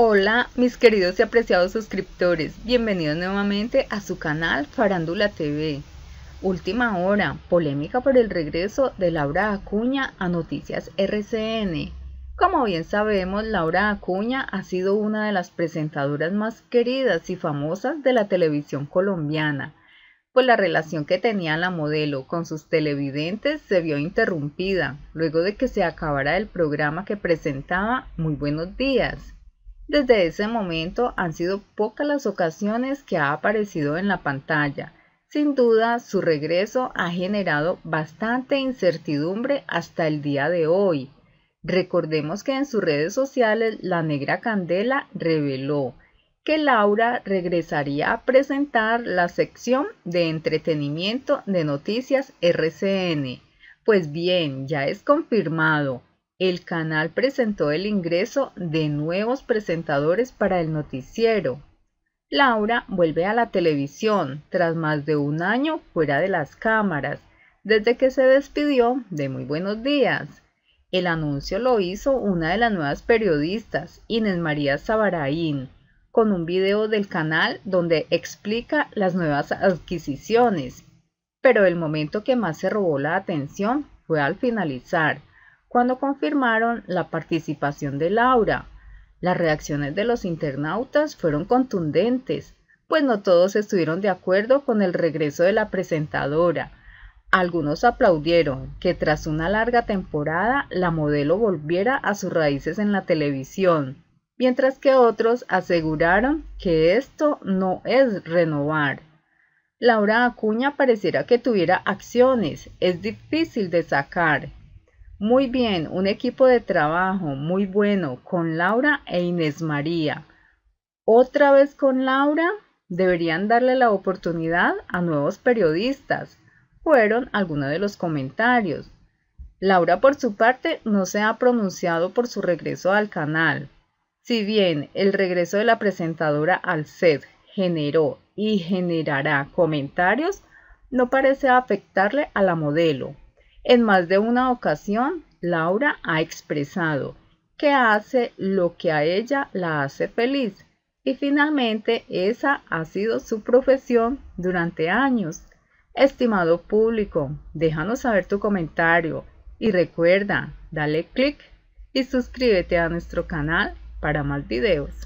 Hola mis queridos y apreciados suscriptores, bienvenidos nuevamente a su canal Farándula TV. Última hora, polémica por el regreso de Laura Acuña a Noticias RCN. Como bien sabemos, Laura Acuña ha sido una de las presentadoras más queridas y famosas de la televisión colombiana, pues la relación que tenía la modelo con sus televidentes se vio interrumpida luego de que se acabara el programa que presentaba Muy Buenos Días desde ese momento han sido pocas las ocasiones que ha aparecido en la pantalla. Sin duda, su regreso ha generado bastante incertidumbre hasta el día de hoy. Recordemos que en sus redes sociales la negra Candela reveló que Laura regresaría a presentar la sección de entretenimiento de noticias RCN. Pues bien, ya es confirmado el canal presentó el ingreso de nuevos presentadores para el noticiero. Laura vuelve a la televisión tras más de un año fuera de las cámaras, desde que se despidió de Muy Buenos Días. El anuncio lo hizo una de las nuevas periodistas, Inés María Sabaraín, con un video del canal donde explica las nuevas adquisiciones. Pero el momento que más se robó la atención fue al finalizar, cuando confirmaron la participación de Laura. Las reacciones de los internautas fueron contundentes, pues no todos estuvieron de acuerdo con el regreso de la presentadora. Algunos aplaudieron que tras una larga temporada la modelo volviera a sus raíces en la televisión, mientras que otros aseguraron que esto no es renovar. Laura Acuña pareciera que tuviera acciones, es difícil de sacar, muy bien, un equipo de trabajo muy bueno con Laura e Inés María. Otra vez con Laura, deberían darle la oportunidad a nuevos periodistas. Fueron algunos de los comentarios. Laura, por su parte, no se ha pronunciado por su regreso al canal. Si bien el regreso de la presentadora al set generó y generará comentarios, no parece afectarle a la modelo. En más de una ocasión, Laura ha expresado que hace lo que a ella la hace feliz y finalmente esa ha sido su profesión durante años. Estimado público, déjanos saber tu comentario y recuerda, dale click y suscríbete a nuestro canal para más videos.